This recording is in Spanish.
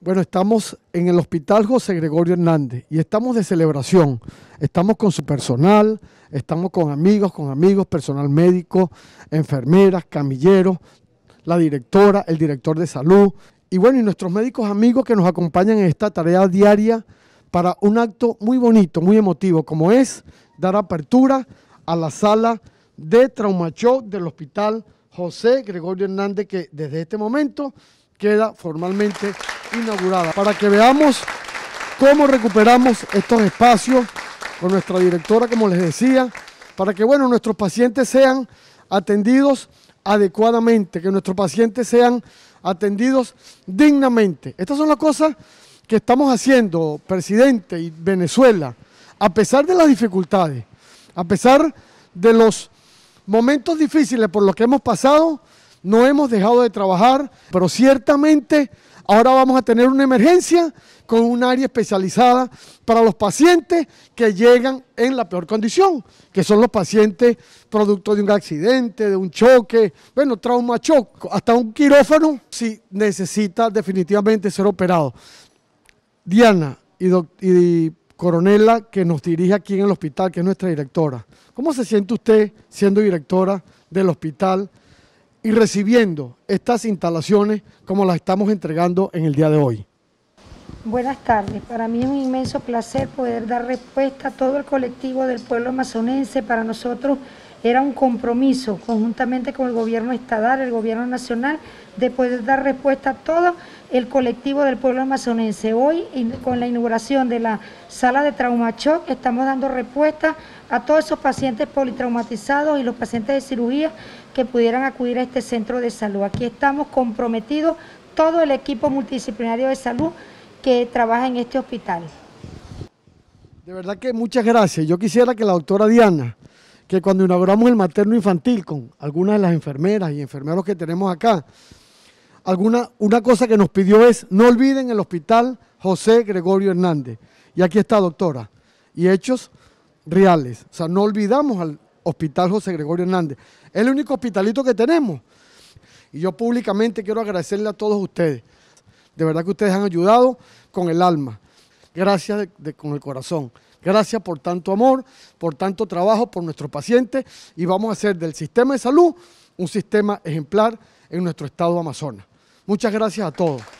Bueno, estamos en el Hospital José Gregorio Hernández y estamos de celebración. Estamos con su personal, estamos con amigos, con amigos, personal médico, enfermeras, camilleros, la directora, el director de salud y bueno, y nuestros médicos amigos que nos acompañan en esta tarea diaria para un acto muy bonito, muy emotivo, como es dar apertura a la sala de traumatología del Hospital José Gregorio Hernández, que desde este momento queda formalmente inaugurada. Para que veamos cómo recuperamos estos espacios con nuestra directora, como les decía, para que bueno, nuestros pacientes sean atendidos adecuadamente, que nuestros pacientes sean atendidos dignamente. Estas son las cosas que estamos haciendo, presidente y Venezuela, a pesar de las dificultades, a pesar de los momentos difíciles por los que hemos pasado, no hemos dejado de trabajar, pero ciertamente ahora vamos a tener una emergencia con un área especializada para los pacientes que llegan en la peor condición, que son los pacientes producto de un accidente, de un choque, bueno, trauma, choque, hasta un quirófano, si necesita definitivamente ser operado. Diana y coronela que nos dirige aquí en el hospital, que es nuestra directora. ¿Cómo se siente usted siendo directora del hospital? y recibiendo estas instalaciones como las estamos entregando en el día de hoy. Buenas tardes, para mí es un inmenso placer poder dar respuesta a todo el colectivo del pueblo amazonense. Para nosotros era un compromiso conjuntamente con el gobierno estatal, el gobierno nacional, de poder dar respuesta a todo el colectivo del pueblo amazonense. Hoy, con la inauguración de la sala de trauma shock, estamos dando respuesta a todos esos pacientes politraumatizados y los pacientes de cirugía que pudieran acudir a este centro de salud. Aquí estamos comprometidos, todo el equipo multidisciplinario de salud que trabaja en este hospital. De verdad que muchas gracias. Yo quisiera que la doctora Diana que cuando inauguramos el materno infantil con algunas de las enfermeras y enfermeros que tenemos acá, alguna, una cosa que nos pidió es, no olviden el hospital José Gregorio Hernández. Y aquí está, doctora. Y hechos reales. O sea, no olvidamos al hospital José Gregorio Hernández. Es el único hospitalito que tenemos. Y yo públicamente quiero agradecerle a todos ustedes. De verdad que ustedes han ayudado con el alma. Gracias con el corazón. Gracias por tanto amor, por tanto trabajo por nuestros pacientes y vamos a hacer del sistema de salud un sistema ejemplar en nuestro estado de Amazonas. Muchas gracias a todos.